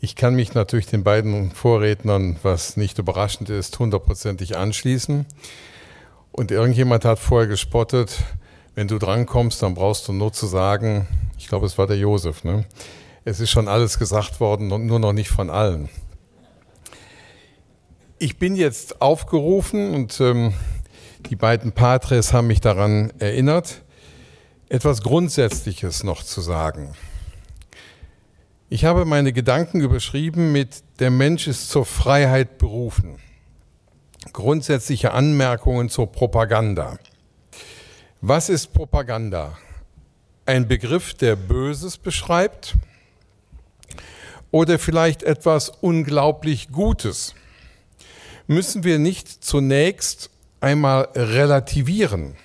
Ich kann mich natürlich den beiden Vorrednern, was nicht überraschend ist, hundertprozentig anschließen. Und irgendjemand hat vorher gespottet, wenn du drankommst, dann brauchst du nur zu sagen, ich glaube, es war der Josef, ne? es ist schon alles gesagt worden und nur noch nicht von allen. Ich bin jetzt aufgerufen und ähm, die beiden Patres haben mich daran erinnert, etwas Grundsätzliches noch zu sagen. Ich habe meine Gedanken überschrieben mit Der Mensch ist zur Freiheit berufen. Grundsätzliche Anmerkungen zur Propaganda. Was ist Propaganda? Ein Begriff, der Böses beschreibt oder vielleicht etwas unglaublich Gutes. Müssen wir nicht zunächst einmal relativieren?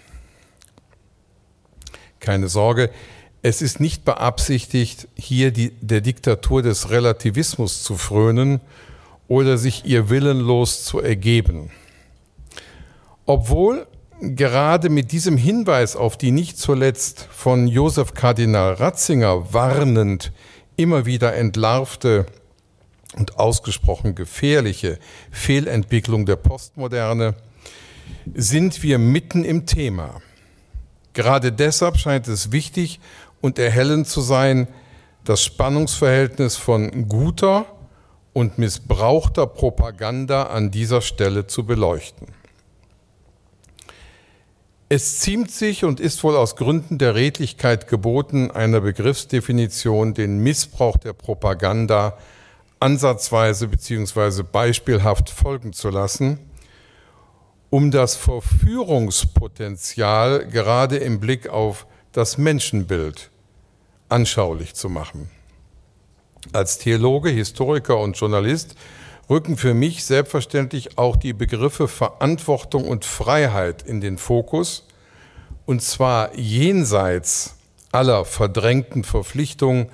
Keine Sorge, es ist nicht beabsichtigt, hier die, der Diktatur des Relativismus zu frönen oder sich ihr willenlos zu ergeben. Obwohl gerade mit diesem Hinweis auf die nicht zuletzt von Josef Kardinal Ratzinger warnend immer wieder entlarvte und ausgesprochen gefährliche Fehlentwicklung der Postmoderne, sind wir mitten im Thema. Gerade deshalb scheint es wichtig, und erhellend zu sein, das Spannungsverhältnis von guter und missbrauchter Propaganda an dieser Stelle zu beleuchten. Es ziemt sich und ist wohl aus Gründen der Redlichkeit geboten, einer Begriffsdefinition den Missbrauch der Propaganda ansatzweise bzw. beispielhaft folgen zu lassen, um das Verführungspotenzial gerade im Blick auf das Menschenbild anschaulich zu machen. Als Theologe, Historiker und Journalist rücken für mich selbstverständlich auch die Begriffe Verantwortung und Freiheit in den Fokus, und zwar jenseits aller verdrängten Verpflichtungen,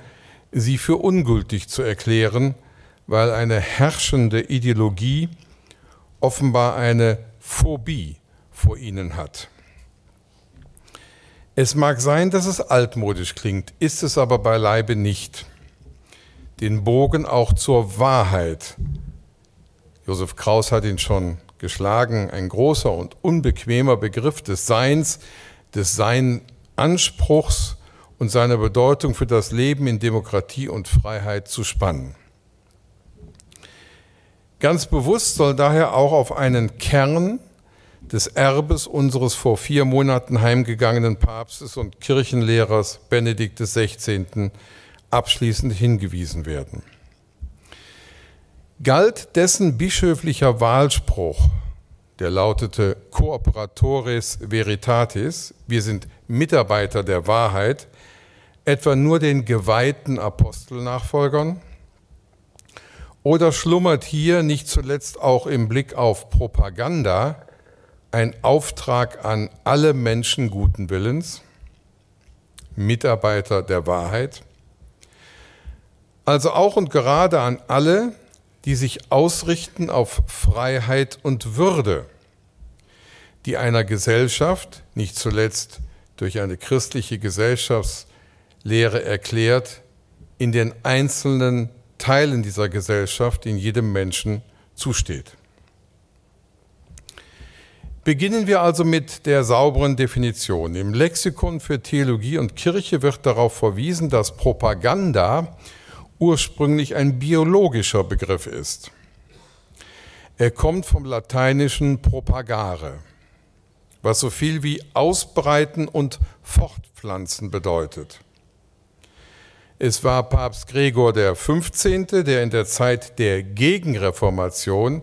sie für ungültig zu erklären, weil eine herrschende Ideologie offenbar eine Phobie vor ihnen hat. Es mag sein, dass es altmodisch klingt, ist es aber beileibe nicht. Den Bogen auch zur Wahrheit. Josef Kraus hat ihn schon geschlagen, ein großer und unbequemer Begriff des Seins, des Seinanspruchs und seiner Bedeutung für das Leben in Demokratie und Freiheit zu spannen. Ganz bewusst soll daher auch auf einen Kern des Erbes unseres vor vier Monaten heimgegangenen Papstes und Kirchenlehrers Benedikt XVI. abschließend hingewiesen werden. Galt dessen bischöflicher Wahlspruch, der lautete Cooperatores Veritatis, wir sind Mitarbeiter der Wahrheit, etwa nur den geweihten Apostelnachfolgern? Oder schlummert hier nicht zuletzt auch im Blick auf Propaganda ein Auftrag an alle Menschen guten Willens, Mitarbeiter der Wahrheit, also auch und gerade an alle, die sich ausrichten auf Freiheit und Würde, die einer Gesellschaft, nicht zuletzt durch eine christliche Gesellschaftslehre erklärt, in den einzelnen Teilen dieser Gesellschaft, in jedem Menschen zusteht. Beginnen wir also mit der sauberen Definition. Im Lexikon für Theologie und Kirche wird darauf verwiesen, dass Propaganda ursprünglich ein biologischer Begriff ist. Er kommt vom lateinischen propagare, was so viel wie ausbreiten und fortpflanzen bedeutet. Es war Papst Gregor der 15., der in der Zeit der Gegenreformation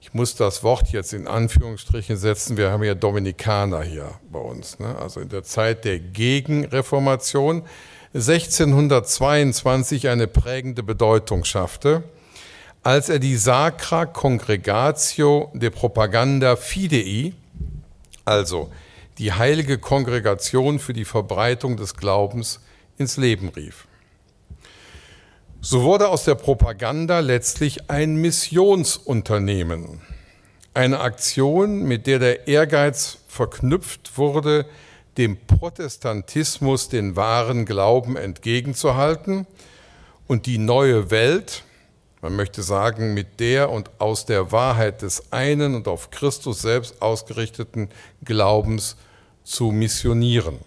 ich muss das Wort jetzt in Anführungsstrichen setzen, wir haben ja Dominikaner hier bei uns, ne? also in der Zeit der Gegenreformation 1622 eine prägende Bedeutung schaffte, als er die Sacra Congregatio de Propaganda Fidei, also die heilige Kongregation für die Verbreitung des Glaubens, ins Leben rief. So wurde aus der Propaganda letztlich ein Missionsunternehmen. Eine Aktion, mit der der Ehrgeiz verknüpft wurde, dem Protestantismus den wahren Glauben entgegenzuhalten und die neue Welt, man möchte sagen, mit der und aus der Wahrheit des einen und auf Christus selbst ausgerichteten Glaubens zu missionieren.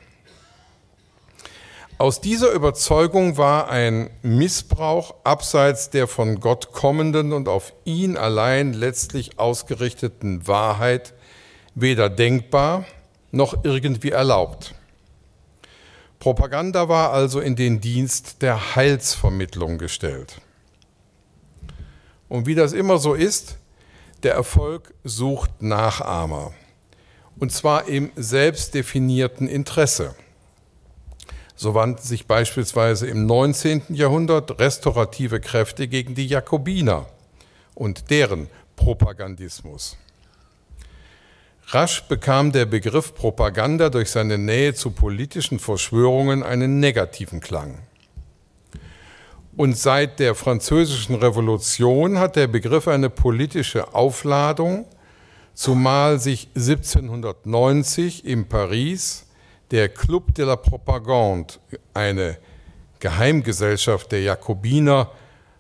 Aus dieser Überzeugung war ein Missbrauch abseits der von Gott kommenden und auf ihn allein letztlich ausgerichteten Wahrheit weder denkbar noch irgendwie erlaubt. Propaganda war also in den Dienst der Heilsvermittlung gestellt. Und wie das immer so ist, der Erfolg sucht Nachahmer. Und zwar im selbstdefinierten Interesse. So wandten sich beispielsweise im 19. Jahrhundert restaurative Kräfte gegen die Jakobiner und deren Propagandismus. Rasch bekam der Begriff Propaganda durch seine Nähe zu politischen Verschwörungen einen negativen Klang. Und seit der Französischen Revolution hat der Begriff eine politische Aufladung, zumal sich 1790 in Paris der Club de la Propagande, eine Geheimgesellschaft der Jakobiner,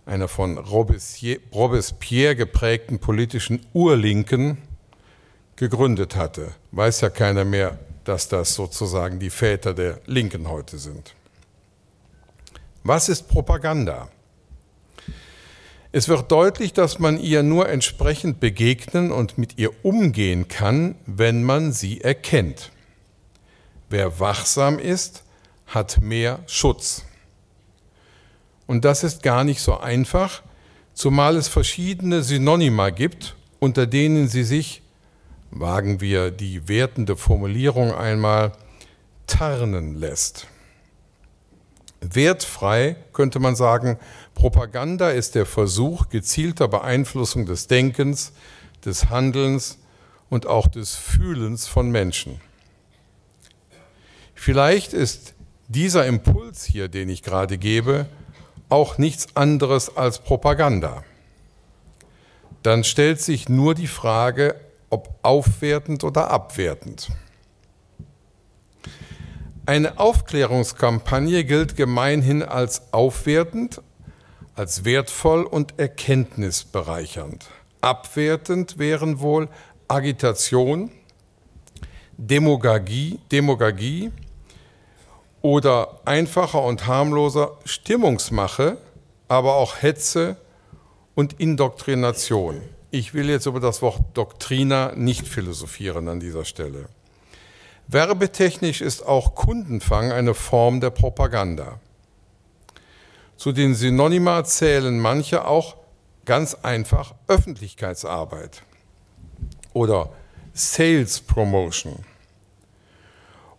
einer von Robespierre geprägten politischen Urlinken, gegründet hatte. Weiß ja keiner mehr, dass das sozusagen die Väter der Linken heute sind. Was ist Propaganda? Es wird deutlich, dass man ihr nur entsprechend begegnen und mit ihr umgehen kann, wenn man sie erkennt. Wer wachsam ist, hat mehr Schutz. Und das ist gar nicht so einfach, zumal es verschiedene Synonyma gibt, unter denen sie sich, wagen wir die wertende Formulierung einmal, tarnen lässt. Wertfrei könnte man sagen, Propaganda ist der Versuch gezielter Beeinflussung des Denkens, des Handelns und auch des Fühlens von Menschen. Vielleicht ist dieser Impuls hier, den ich gerade gebe, auch nichts anderes als Propaganda. Dann stellt sich nur die Frage, ob aufwertend oder abwertend. Eine Aufklärungskampagne gilt gemeinhin als aufwertend, als wertvoll und erkenntnisbereichernd. Abwertend wären wohl Agitation, Demagogie, Demagogie oder einfacher und harmloser Stimmungsmache, aber auch Hetze und Indoktrination. Ich will jetzt über das Wort Doktrina nicht philosophieren an dieser Stelle. Werbetechnisch ist auch Kundenfang eine Form der Propaganda. Zu den Synonyma zählen manche auch ganz einfach Öffentlichkeitsarbeit oder Sales Promotion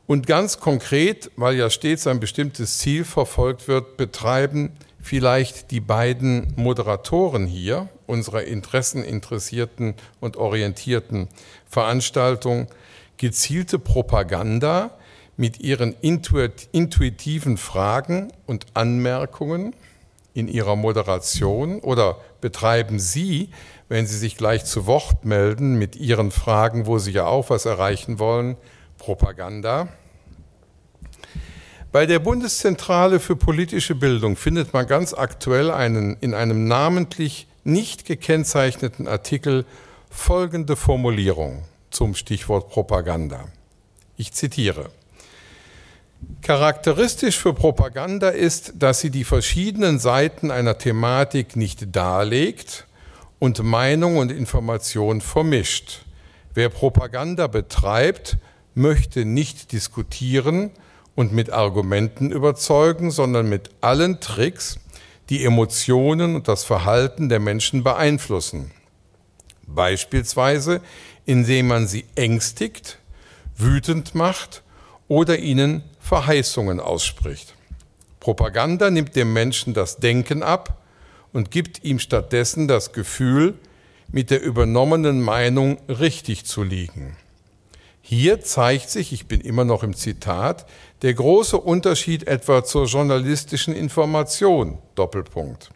und ganz konkret, weil ja stets ein bestimmtes Ziel verfolgt wird, betreiben vielleicht die beiden Moderatoren hier unserer interesseninteressierten und orientierten Veranstaltung gezielte Propaganda mit ihren intuitiven Fragen und Anmerkungen in ihrer Moderation oder betreiben Sie, wenn Sie sich gleich zu Wort melden, mit Ihren Fragen, wo Sie ja auch was erreichen wollen, Propaganda. Bei der Bundeszentrale für politische Bildung findet man ganz aktuell einen, in einem namentlich nicht gekennzeichneten Artikel folgende Formulierung zum Stichwort Propaganda. Ich zitiere. Charakteristisch für Propaganda ist, dass sie die verschiedenen Seiten einer Thematik nicht darlegt und Meinung und Information vermischt. Wer Propaganda betreibt, möchte nicht diskutieren und mit Argumenten überzeugen, sondern mit allen Tricks, die Emotionen und das Verhalten der Menschen beeinflussen. Beispielsweise, indem man sie ängstigt, wütend macht oder ihnen Verheißungen ausspricht. Propaganda nimmt dem Menschen das Denken ab und gibt ihm stattdessen das Gefühl, mit der übernommenen Meinung richtig zu liegen. Hier zeigt sich, ich bin immer noch im Zitat, der große Unterschied etwa zur journalistischen Information. Doppelpunkt.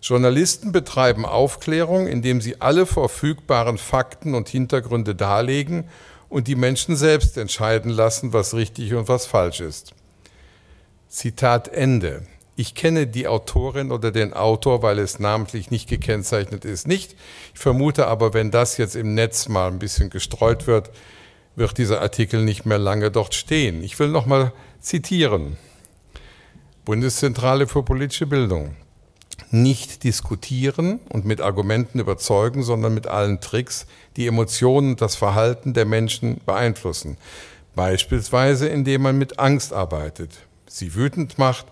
Journalisten betreiben Aufklärung, indem sie alle verfügbaren Fakten und Hintergründe darlegen und die Menschen selbst entscheiden lassen, was richtig und was falsch ist. Zitat Ende. Ich kenne die Autorin oder den Autor, weil es namentlich nicht gekennzeichnet ist, nicht. Ich vermute aber, wenn das jetzt im Netz mal ein bisschen gestreut wird, wird dieser Artikel nicht mehr lange dort stehen. Ich will nochmal zitieren. Bundeszentrale für politische Bildung. Nicht diskutieren und mit Argumenten überzeugen, sondern mit allen Tricks, die Emotionen und das Verhalten der Menschen beeinflussen. Beispielsweise indem man mit Angst arbeitet, sie wütend macht,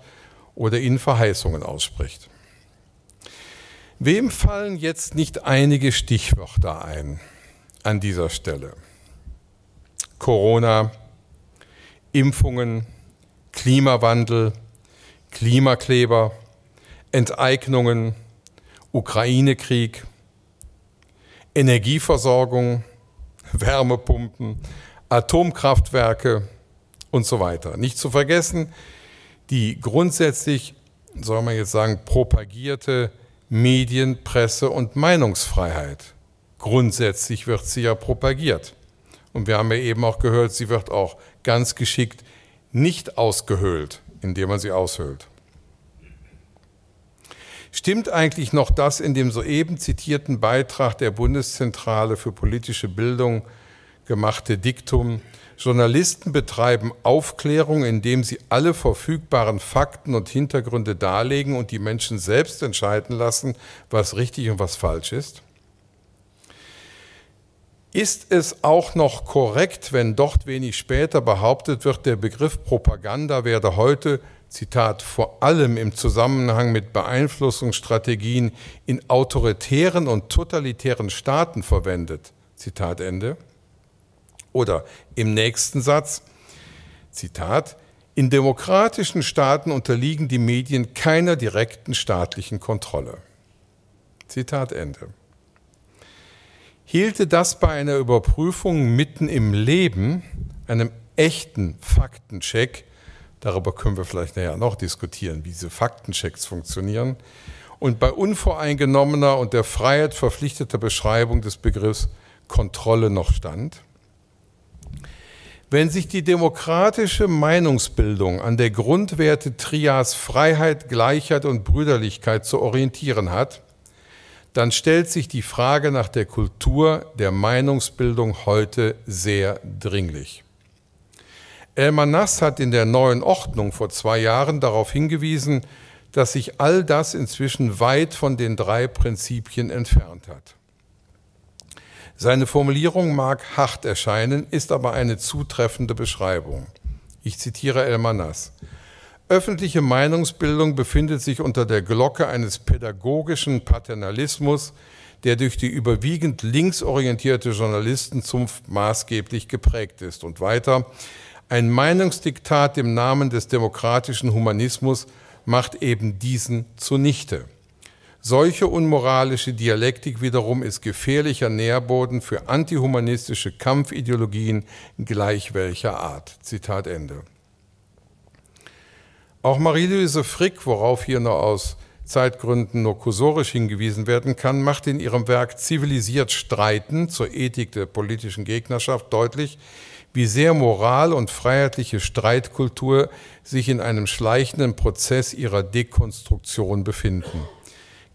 oder ihnen Verheißungen ausspricht. Wem fallen jetzt nicht einige Stichwörter ein an dieser Stelle? Corona, Impfungen, Klimawandel, Klimakleber, Enteignungen, Ukraine-Krieg, Energieversorgung, Wärmepumpen, Atomkraftwerke und so weiter. Nicht zu vergessen, die grundsätzlich, soll man jetzt sagen, propagierte Medien-, Presse- und Meinungsfreiheit. Grundsätzlich wird sie ja propagiert. Und wir haben ja eben auch gehört, sie wird auch ganz geschickt nicht ausgehöhlt, indem man sie aushöhlt. Stimmt eigentlich noch das in dem soeben zitierten Beitrag der Bundeszentrale für politische Bildung gemachte Diktum, Journalisten betreiben Aufklärung, indem sie alle verfügbaren Fakten und Hintergründe darlegen und die Menschen selbst entscheiden lassen, was richtig und was falsch ist? Ist es auch noch korrekt, wenn dort wenig später behauptet wird, der Begriff Propaganda werde heute, Zitat, vor allem im Zusammenhang mit Beeinflussungsstrategien in autoritären und totalitären Staaten verwendet? Zitat Ende. Oder im nächsten Satz, Zitat, in demokratischen Staaten unterliegen die Medien keiner direkten staatlichen Kontrolle. Zitat Ende. Hielte das bei einer Überprüfung mitten im Leben, einem echten Faktencheck, darüber können wir vielleicht nachher noch diskutieren, wie diese Faktenchecks funktionieren, und bei unvoreingenommener und der Freiheit verpflichteter Beschreibung des Begriffs Kontrolle noch stand? Wenn sich die demokratische Meinungsbildung an der Grundwerte-Trias Freiheit, Gleichheit und Brüderlichkeit zu orientieren hat, dann stellt sich die Frage nach der Kultur der Meinungsbildung heute sehr dringlich. Elmar Nass hat in der neuen Ordnung vor zwei Jahren darauf hingewiesen, dass sich all das inzwischen weit von den drei Prinzipien entfernt hat. Seine Formulierung mag hart erscheinen, ist aber eine zutreffende Beschreibung. Ich zitiere Elmanas. Öffentliche Meinungsbildung befindet sich unter der Glocke eines pädagogischen Paternalismus, der durch die überwiegend linksorientierte Journalistenzunft maßgeblich geprägt ist. Und weiter, ein Meinungsdiktat im Namen des demokratischen Humanismus macht eben diesen zunichte. Solche unmoralische Dialektik wiederum ist gefährlicher Nährboden für antihumanistische Kampfideologien gleich welcher Art. Zitat Ende. Auch Marie-Louise Frick, worauf hier nur aus Zeitgründen nur kursorisch hingewiesen werden kann, macht in ihrem Werk Zivilisiert Streiten zur Ethik der politischen Gegnerschaft deutlich, wie sehr Moral und freiheitliche Streitkultur sich in einem schleichenden Prozess ihrer Dekonstruktion befinden.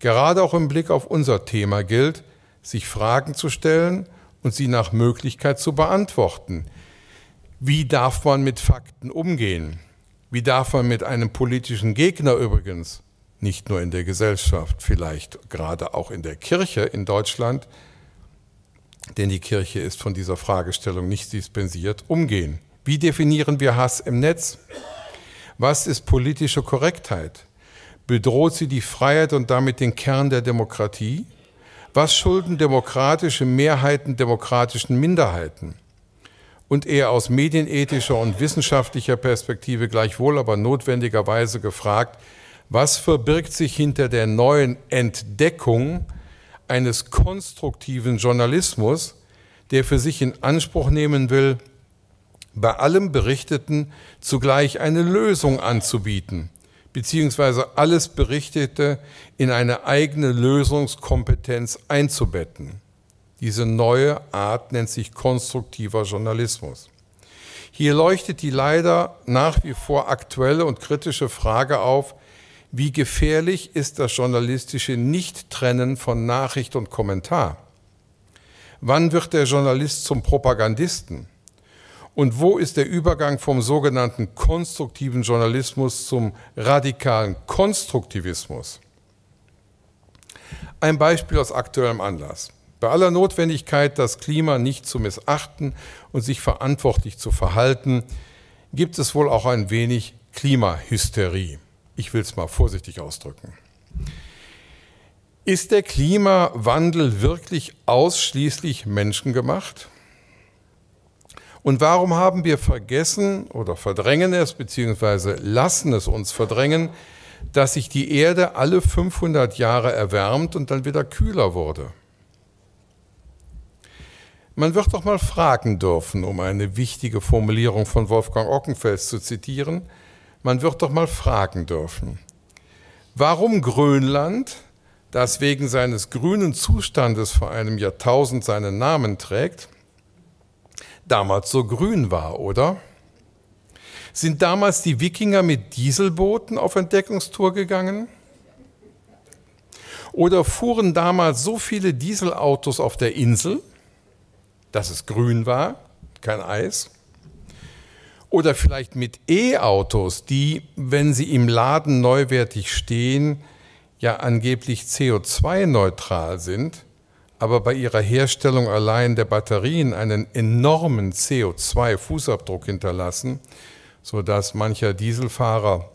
Gerade auch im Blick auf unser Thema gilt, sich Fragen zu stellen und sie nach Möglichkeit zu beantworten. Wie darf man mit Fakten umgehen? Wie darf man mit einem politischen Gegner übrigens, nicht nur in der Gesellschaft, vielleicht gerade auch in der Kirche in Deutschland, denn die Kirche ist von dieser Fragestellung nicht dispensiert, umgehen? Wie definieren wir Hass im Netz? Was ist politische Korrektheit? bedroht sie die Freiheit und damit den Kern der Demokratie? Was schulden demokratische Mehrheiten demokratischen Minderheiten? Und eher aus medienethischer und wissenschaftlicher Perspektive gleichwohl aber notwendigerweise gefragt, was verbirgt sich hinter der neuen Entdeckung eines konstruktiven Journalismus, der für sich in Anspruch nehmen will, bei allem Berichteten zugleich eine Lösung anzubieten? beziehungsweise alles Berichtete in eine eigene Lösungskompetenz einzubetten. Diese neue Art nennt sich konstruktiver Journalismus. Hier leuchtet die leider nach wie vor aktuelle und kritische Frage auf, wie gefährlich ist das journalistische Nicht-Trennen von Nachricht und Kommentar? Wann wird der Journalist zum Propagandisten? Und wo ist der Übergang vom sogenannten konstruktiven Journalismus zum radikalen Konstruktivismus? Ein Beispiel aus aktuellem Anlass. Bei aller Notwendigkeit, das Klima nicht zu missachten und sich verantwortlich zu verhalten, gibt es wohl auch ein wenig Klimahysterie. Ich will es mal vorsichtig ausdrücken. Ist der Klimawandel wirklich ausschließlich menschengemacht? Und warum haben wir vergessen oder verdrängen es, beziehungsweise lassen es uns verdrängen, dass sich die Erde alle 500 Jahre erwärmt und dann wieder kühler wurde? Man wird doch mal fragen dürfen, um eine wichtige Formulierung von Wolfgang Ockenfels zu zitieren, man wird doch mal fragen dürfen, warum Grönland, das wegen seines grünen Zustandes vor einem Jahrtausend seinen Namen trägt, damals so grün war, oder? Sind damals die Wikinger mit Dieselbooten auf Entdeckungstour gegangen? Oder fuhren damals so viele Dieselautos auf der Insel, dass es grün war, kein Eis? Oder vielleicht mit E-Autos, die, wenn sie im Laden neuwertig stehen, ja angeblich CO2-neutral sind, aber bei ihrer Herstellung allein der Batterien einen enormen CO2-Fußabdruck hinterlassen, sodass mancher Dieselfahrer,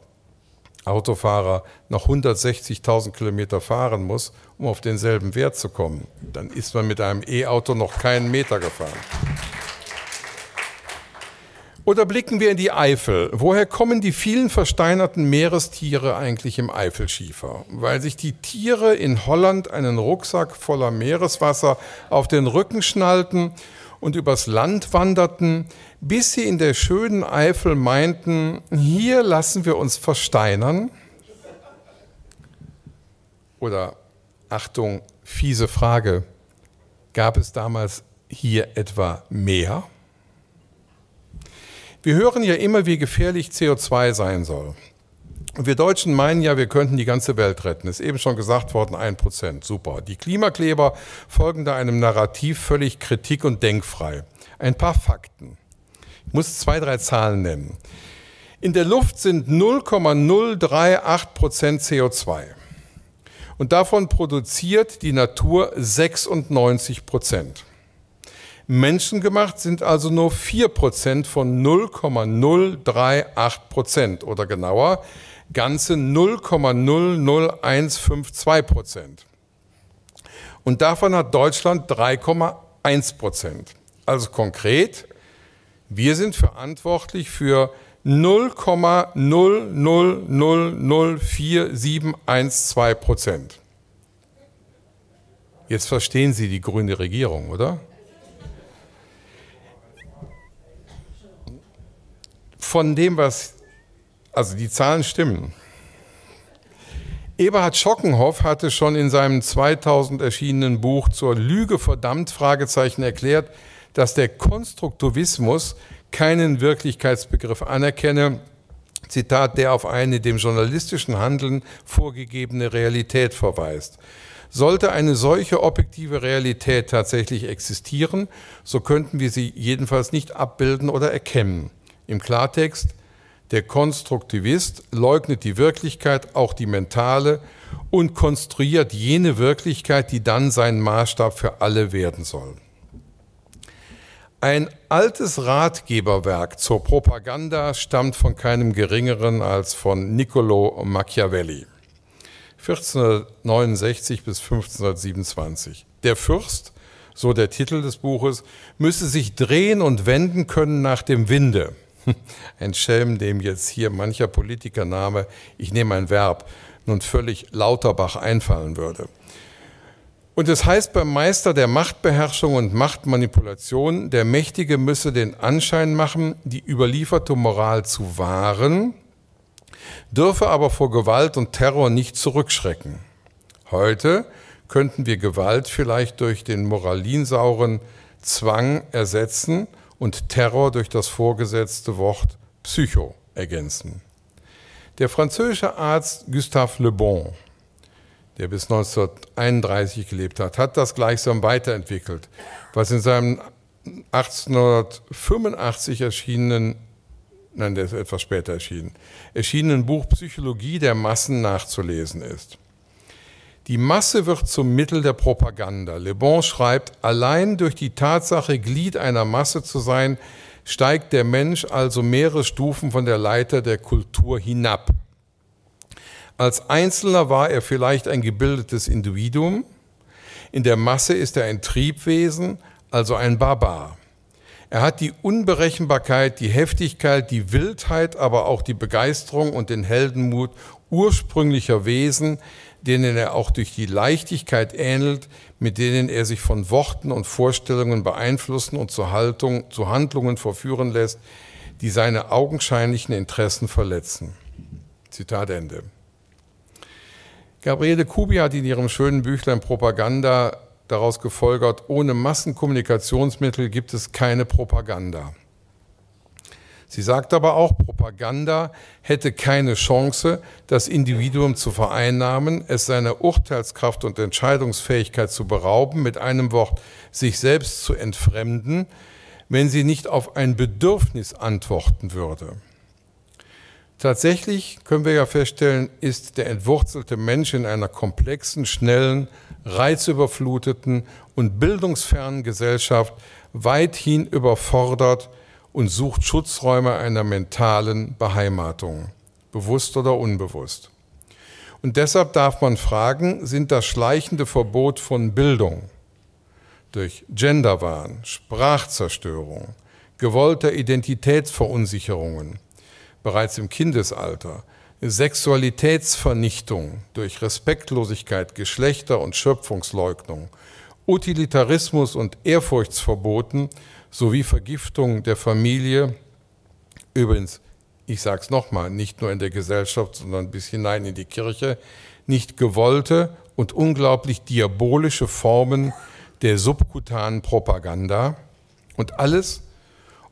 Autofahrer noch 160.000 Kilometer fahren muss, um auf denselben Wert zu kommen. Dann ist man mit einem E-Auto noch keinen Meter gefahren. Oder blicken wir in die Eifel. Woher kommen die vielen versteinerten Meerestiere eigentlich im Eifelschiefer? Weil sich die Tiere in Holland einen Rucksack voller Meereswasser auf den Rücken schnallten und übers Land wanderten, bis sie in der schönen Eifel meinten, hier lassen wir uns versteinern. Oder Achtung, fiese Frage, gab es damals hier etwa mehr? Wir hören ja immer, wie gefährlich CO2 sein soll. Und wir Deutschen meinen ja, wir könnten die ganze Welt retten. Ist eben schon gesagt worden, ein Prozent. Super. Die Klimakleber folgen da einem Narrativ völlig kritik- und denkfrei. Ein paar Fakten. Ich muss zwei, drei Zahlen nennen. In der Luft sind 0,038 Prozent CO2. Und davon produziert die Natur 96 Prozent. Menschengemacht sind also nur 4% von 0,038% oder genauer ganze 0,00152%. Und davon hat Deutschland 3,1%. Also konkret, wir sind verantwortlich für 0,0004712 Prozent. Jetzt verstehen Sie die grüne Regierung, oder? von dem, was, also die Zahlen stimmen. Eberhard Schockenhoff hatte schon in seinem 2000 erschienenen Buch zur Lüge verdammt Fragezeichen erklärt, dass der Konstruktivismus keinen Wirklichkeitsbegriff anerkenne, Zitat, der auf eine dem journalistischen Handeln vorgegebene Realität verweist. Sollte eine solche objektive Realität tatsächlich existieren, so könnten wir sie jedenfalls nicht abbilden oder erkennen. Im Klartext, der Konstruktivist leugnet die Wirklichkeit, auch die mentale, und konstruiert jene Wirklichkeit, die dann sein Maßstab für alle werden soll. Ein altes Ratgeberwerk zur Propaganda stammt von keinem geringeren als von Niccolo Machiavelli. 1469 bis 1527. Der Fürst, so der Titel des Buches, müsse sich drehen und wenden können nach dem Winde. Ein Schelm, dem jetzt hier mancher Politikername, ich nehme ein Verb, nun völlig Lauterbach einfallen würde. Und es heißt beim Meister der Machtbeherrschung und Machtmanipulation, der Mächtige müsse den Anschein machen, die überlieferte Moral zu wahren, dürfe aber vor Gewalt und Terror nicht zurückschrecken. Heute könnten wir Gewalt vielleicht durch den moralinsauren Zwang ersetzen und Terror durch das vorgesetzte Wort Psycho ergänzen. Der französische Arzt Gustave Le Bon, der bis 1931 gelebt hat, hat das gleichsam weiterentwickelt, was in seinem 1885 erschienenen, nein, der ist etwas später erschienen, erschienenen Buch Psychologie der Massen nachzulesen ist. Die Masse wird zum Mittel der Propaganda. Le Bon schreibt, allein durch die Tatsache, Glied einer Masse zu sein, steigt der Mensch also mehrere Stufen von der Leiter der Kultur hinab. Als Einzelner war er vielleicht ein gebildetes Individuum, in der Masse ist er ein Triebwesen, also ein Barbar. Er hat die Unberechenbarkeit, die Heftigkeit, die Wildheit, aber auch die Begeisterung und den Heldenmut ursprünglicher Wesen, denen er auch durch die Leichtigkeit ähnelt, mit denen er sich von Worten und Vorstellungen beeinflussen und zu, Haltung, zu Handlungen verführen lässt, die seine augenscheinlichen Interessen verletzen. Zitat Ende. Gabriele Kubi hat in ihrem schönen Büchlein Propaganda daraus gefolgert, ohne Massenkommunikationsmittel gibt es keine Propaganda. Sie sagt aber auch, Propaganda hätte keine Chance, das Individuum zu vereinnahmen, es seiner Urteilskraft und Entscheidungsfähigkeit zu berauben, mit einem Wort sich selbst zu entfremden, wenn sie nicht auf ein Bedürfnis antworten würde. Tatsächlich können wir ja feststellen, ist der entwurzelte Mensch in einer komplexen, schnellen, reizüberfluteten und bildungsfernen Gesellschaft weithin überfordert und sucht Schutzräume einer mentalen Beheimatung, bewusst oder unbewusst. Und deshalb darf man fragen, sind das schleichende Verbot von Bildung durch Genderwahn, Sprachzerstörung, gewollte Identitätsverunsicherungen, bereits im Kindesalter, Sexualitätsvernichtung durch Respektlosigkeit, Geschlechter- und Schöpfungsleugnung, Utilitarismus und Ehrfurchtsverboten sowie Vergiftung der Familie, übrigens, ich sage es nochmal, nicht nur in der Gesellschaft, sondern bis hinein in die Kirche, nicht gewollte und unglaublich diabolische Formen der subkutanen Propaganda und alles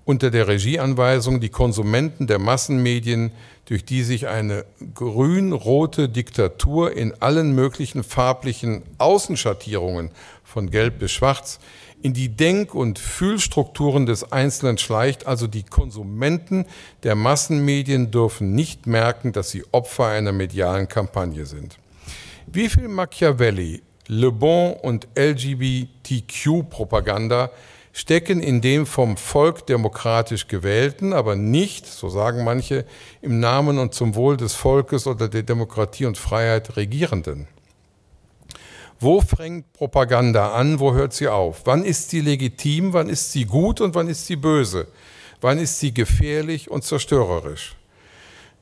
unter der Regieanweisung die Konsumenten der Massenmedien, durch die sich eine grün-rote Diktatur in allen möglichen farblichen Außenschattierungen von Gelb bis Schwarz in die Denk- und Fühlstrukturen des Einzelnen schleicht, also die Konsumenten der Massenmedien dürfen nicht merken, dass sie Opfer einer medialen Kampagne sind. Wie viel Machiavelli, Le Bon und LGBTQ-Propaganda stecken in dem vom Volk demokratisch gewählten, aber nicht, so sagen manche, im Namen und zum Wohl des Volkes oder der Demokratie und Freiheit Regierenden. Wo fängt Propaganda an, wo hört sie auf? Wann ist sie legitim, wann ist sie gut und wann ist sie böse? Wann ist sie gefährlich und zerstörerisch?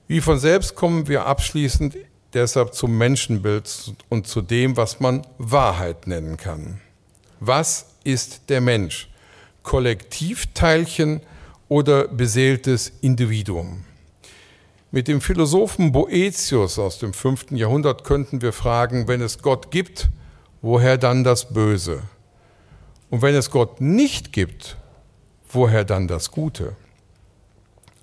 Wie von selbst kommen wir abschließend deshalb zum Menschenbild und zu dem, was man Wahrheit nennen kann. Was ist der Mensch? Kollektivteilchen oder beseeltes Individuum. Mit dem Philosophen Boetius aus dem 5. Jahrhundert könnten wir fragen, wenn es Gott gibt, woher dann das Böse? Und wenn es Gott nicht gibt, woher dann das Gute?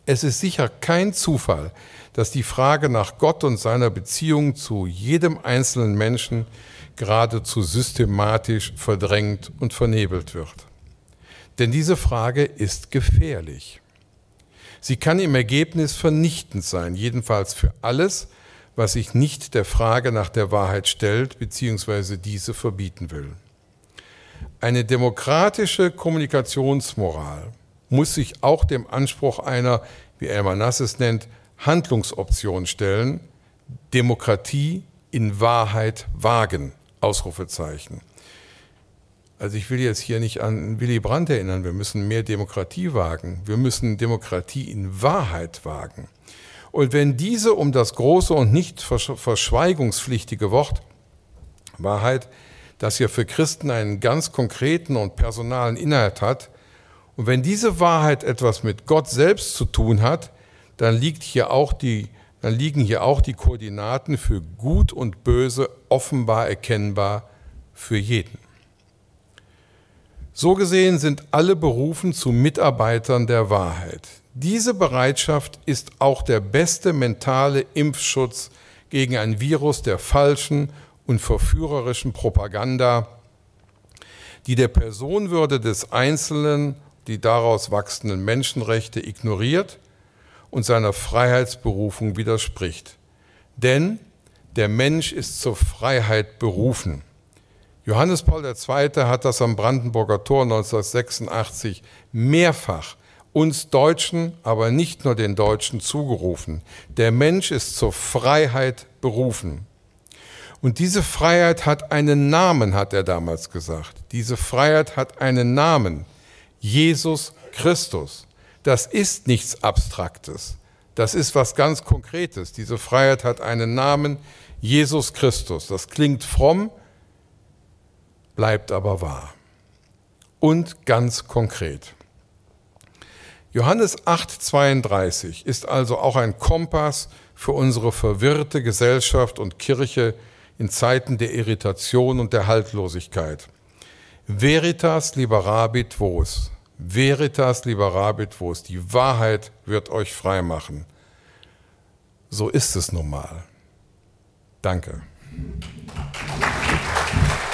Es ist sicher kein Zufall, dass die Frage nach Gott und seiner Beziehung zu jedem einzelnen Menschen geradezu systematisch verdrängt und vernebelt wird. Denn diese Frage ist gefährlich. Sie kann im Ergebnis vernichtend sein, jedenfalls für alles, was sich nicht der Frage nach der Wahrheit stellt bzw. diese verbieten will. Eine demokratische Kommunikationsmoral muss sich auch dem Anspruch einer, wie Elmar Nass es nennt, Handlungsoption stellen, Demokratie in Wahrheit wagen, Ausrufezeichen. Also ich will jetzt hier nicht an Willy Brandt erinnern, wir müssen mehr Demokratie wagen. Wir müssen Demokratie in Wahrheit wagen. Und wenn diese um das große und nicht verschweigungspflichtige Wort Wahrheit, das ja für Christen einen ganz konkreten und personalen Inhalt hat, und wenn diese Wahrheit etwas mit Gott selbst zu tun hat, dann, liegt hier auch die, dann liegen hier auch die Koordinaten für Gut und Böse offenbar erkennbar für jeden. So gesehen sind alle berufen zu Mitarbeitern der Wahrheit. Diese Bereitschaft ist auch der beste mentale Impfschutz gegen ein Virus der falschen und verführerischen Propaganda, die der Personenwürde des Einzelnen, die daraus wachsenden Menschenrechte ignoriert und seiner Freiheitsberufung widerspricht. Denn der Mensch ist zur Freiheit berufen. Johannes Paul II. hat das am Brandenburger Tor 1986 mehrfach uns Deutschen, aber nicht nur den Deutschen zugerufen. Der Mensch ist zur Freiheit berufen. Und diese Freiheit hat einen Namen, hat er damals gesagt. Diese Freiheit hat einen Namen. Jesus Christus. Das ist nichts Abstraktes. Das ist was ganz Konkretes. Diese Freiheit hat einen Namen. Jesus Christus. Das klingt fromm, bleibt aber wahr. Und ganz konkret. Johannes 8:32 ist also auch ein Kompass für unsere verwirrte Gesellschaft und Kirche in Zeiten der Irritation und der Haltlosigkeit. Veritas liberabit vos. Veritas liberabit vos. Die Wahrheit wird euch frei machen. So ist es nun mal. Danke. Applaus